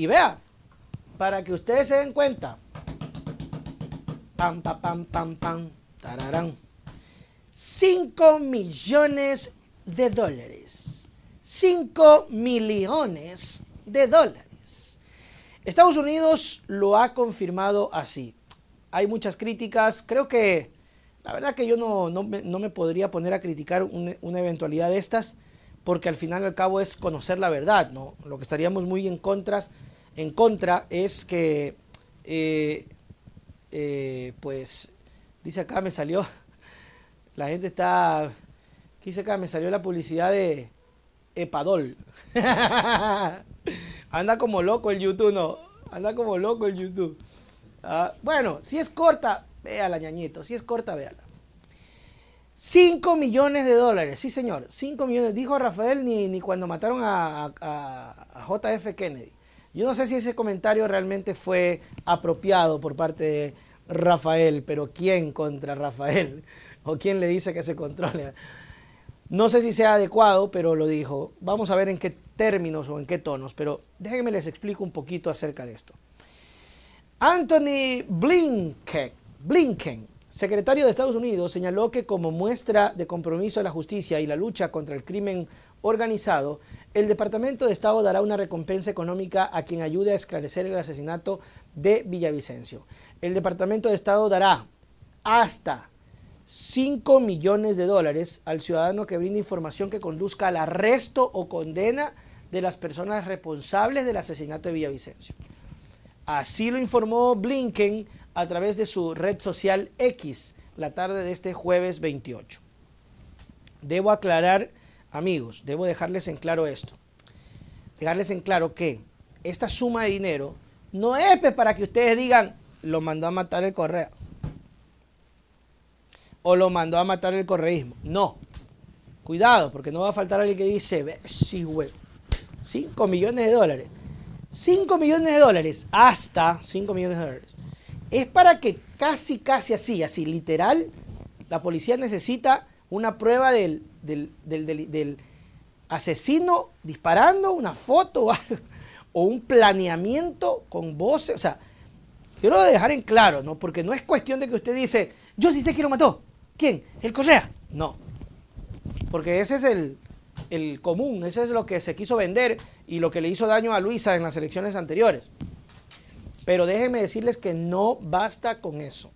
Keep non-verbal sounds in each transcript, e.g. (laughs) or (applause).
Y vea, para que ustedes se den cuenta. Pam, pam, pam, pam, Tararán. 5 millones de dólares. 5 millones de dólares. Estados Unidos lo ha confirmado así. Hay muchas críticas. Creo que, la verdad que yo no, no, me, podría poner a criticar una eventualidad de estas, porque al final al cabo es conocer la verdad, ¿no? Lo que estaríamos muy en contras en contra es que, eh, eh, pues, dice acá, me salió, (laughs) la gente está, dice acá, me salió la publicidad de Epadol. (laughs) Anda como loco el YouTube, ¿no? Anda como loco el YouTube. Ah, bueno, si es corta, véala, ñañito, si es corta, véala. 5 millones de dólares, sí señor, 5 millones, dijo Rafael ni, cuando mataron a JF Kennedy. Yo no sé si ese comentario realmente fue apropiado por parte de Rafael, pero ¿quién contra Rafael? (laughs) ¿O quién le dice que se controle? No sé si sea adecuado, pero lo dijo. Vamos a ver en qué términos o en qué tonos, pero déjenme les explico un poquito acerca de esto. Anthony Blinken, Blinken secretario de Estados Unidos señaló que como muestra de compromiso a la justicia y la lucha contra el crimen organizado, el Departamento de Estado dará una recompensa económica a quien ayude a esclarecer el asesinato de Villavicencio. El Departamento de Estado dará hasta 5 millones de dólares al ciudadano que brinde información que conduzca al arresto o condena de las personas responsables del asesinato de Villavicencio. Así lo informó Blinken a través de su red social X la tarde de este jueves 28. Debo aclarar, amigos, debo dejarles en claro esto. Dejarles en claro que esta suma de dinero no es para que ustedes digan, lo mandó a matar el correo. O lo mandó a matar el correísmo. No. Cuidado, porque no va a faltar alguien que dice, sí, güey. 5 millones de dólares. 5 millones de dólares. Hasta 5 millones de dólares es para que casi, casi así, así, literal, la policía necesita una prueba del, del, asesino disparando, una foto o, un planeamiento con voces. O sea, quiero dejar en claro, ¿no? Porque no es cuestión de que usted dice, yo sí sé quién lo mató. ¿Quién? El Correa. No. Porque ese es el, el común, ese es lo que se quiso vender y lo que le hizo daño a Luisa en las elecciones anteriores. Pero déjenme decirles que no basta con eso.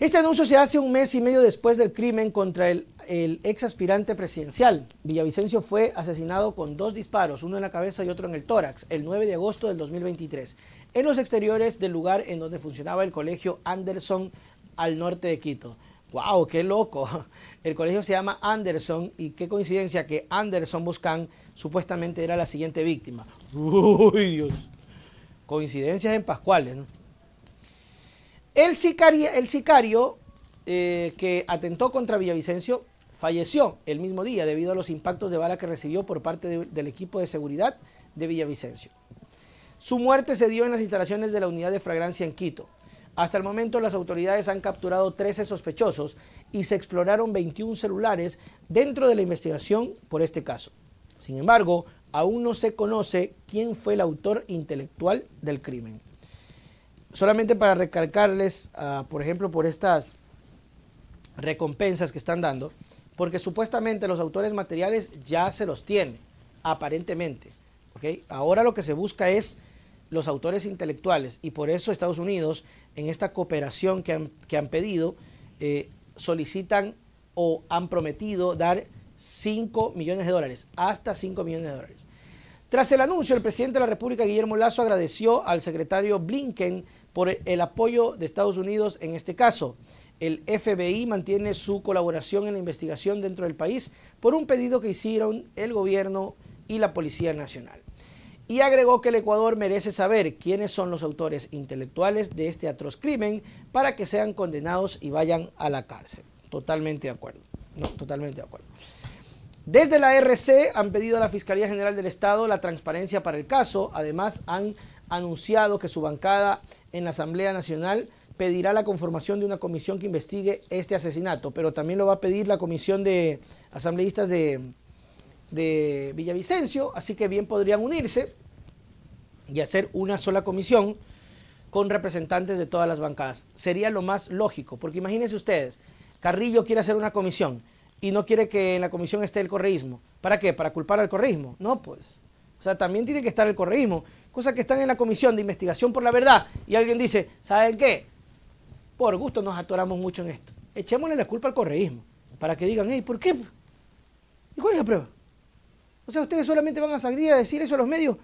Este anuncio se hace un mes y medio después del crimen contra el, el, ex aspirante presidencial. Villavicencio fue asesinado con dos disparos, uno en la cabeza y otro en el tórax, el 9 de agosto del 2023, en los exteriores del lugar en donde funcionaba el colegio Anderson al norte de Quito. ¡Wow! ¡Qué loco! (laughs) El colegio se llama Anderson y qué coincidencia que Anderson Buscán supuestamente era la siguiente víctima. (laughs) ¡Uy, Dios! Coincidencias en Pascuales, ¿no? El, sicario, el sicario eh, que atentó contra Villavicencio falleció el mismo día debido a los impactos de bala que recibió por parte del equipo de seguridad de Villavicencio. Su muerte se dio en las instalaciones de la unidad de fragancia en Quito. Hasta el momento las autoridades han capturado 13 sospechosos y se exploraron 21 celulares dentro de la investigación por este caso. Sin embargo, aún no se conoce quién fue el autor intelectual del crimen. Solamente para recalcarles, ah, por ejemplo, por estas recompensas que están dando, porque supuestamente los autores materiales ya se los tienen, aparentemente. Ahora lo que se busca es los autores intelectuales y por eso Estados Unidos, en esta cooperación que han, pedido, eh, solicitan o han prometido dar 5 millones de dólares, hasta 5 millones de dólares. Tras el anuncio, el presidente de la República, Guillermo Lazo, agradeció al secretario Blinken por el apoyo de Estados Unidos en este caso. El FBI mantiene su colaboración en la investigación dentro del país por un pedido que hicieron el gobierno y la Policía Nacional y agregó que el Ecuador merece saber quiénes son los autores intelectuales de este atroz crimen para que sean condenados y vayan a la cárcel. Totalmente de acuerdo. No, totalmente de acuerdo. Desde la RC han pedido a la Fiscalía General del Estado la transparencia para el caso. Además, han anunciado que su bancada en la Asamblea Nacional pedirá la conformación de una comisión que investigue este asesinato, pero también lo va a pedir la comisión de asambleístas de, de Villavicencio, así que bien podrían unirse y hacer una sola comisión con representantes de todas las bancadas. Sería lo más lógico, porque imagínense ustedes, Carrillo quiere hacer una comisión y no quiere que en la comisión esté el correísmo. ¿Para qué? ¿Para culpar al correísmo? No, pues. O sea, también tiene que estar el correísmo. cosa que están en la comisión de investigación por la verdad. Y alguien dice, ¿saben qué? Por gusto nos atoramos mucho en esto. Echémosle la culpa al correísmo. Para que digan, hey, ¿por qué? ¿Y cuál es la prueba? O sea, ustedes solamente van a salir a decir eso a los medios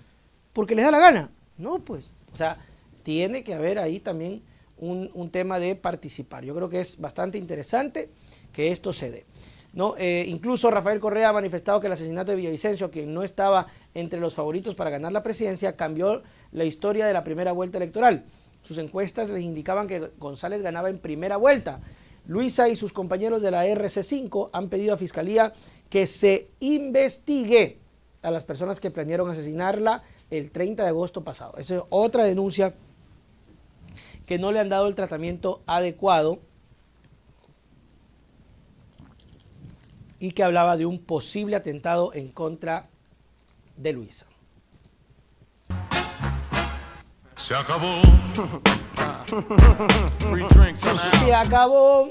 porque les da la gana. No, pues. O sea, tiene que haber ahí también un, tema de participar. Yo creo que es bastante interesante que esto se dé. ¿no? Eh, incluso Rafael Correa ha manifestado que el asesinato de Villavicencio, quien no estaba entre los favoritos para ganar la presidencia, cambió la historia de la primera vuelta electoral. Sus encuestas les indicaban que González ganaba en primera vuelta Luisa y sus compañeros de la RC5 han pedido a Fiscalía que se investigue a las personas que planearon asesinarla el 30 de agosto pasado. Esa es otra denuncia que no le han dado el tratamiento adecuado y que hablaba de un posible atentado en contra de Luisa. Se acabó. Se acabó.